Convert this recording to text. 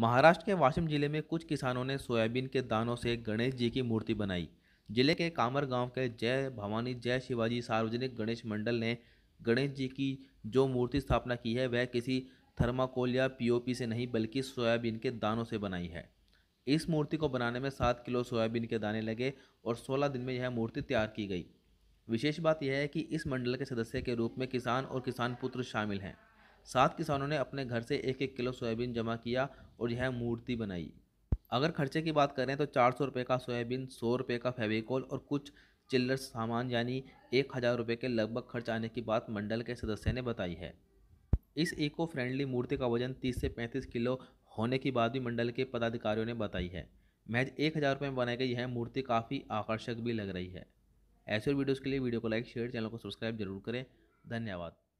महाराष्ट्र के वाशिम जिले में कुछ किसानों ने सोयाबीन के दानों से गणेश जी की मूर्ति बनाई जिले के कामर गांव के जय भवानी जय शिवाजी सार्वजनिक गणेश मंडल ने गणेश जी की जो मूर्ति स्थापना की है वह किसी थर्माकोल या पीओपी से नहीं बल्कि सोयाबीन के दानों से बनाई है इस मूर्ति को बनाने में सात किलो सोयाबीन के दाने लगे और सोलह दिन में यह मूर्ति तैयार की गई विशेष बात यह है कि इस मंडल के सदस्य के रूप में किसान और किसान पुत्र शामिल हैं सात किसानों ने अपने घर से एक एक किलो सोयाबीन जमा किया और यह मूर्ति बनाई अगर खर्चे की बात करें तो चार सौ रुपये का सोयाबीन सौ रुपये का फेविकोल और कुछ चिल्लर सामान यानी एक हज़ार रुपये के लगभग खर्च आने की बात मंडल के सदस्य ने बताई है इस इको फ्रेंडली मूर्ति का वजन 30 से 35 किलो होने की बात भी मंडल के पदाधिकारियों ने बताई है महज एक हज़ार रुपये में बनाई गई यह मूर्ति काफ़ी आकर्षक भी लग रही है ऐसे वीडियोज़ के लिए वीडियो को लाइक शेयर चैनल को सब्सक्राइब जरूर करें धन्यवाद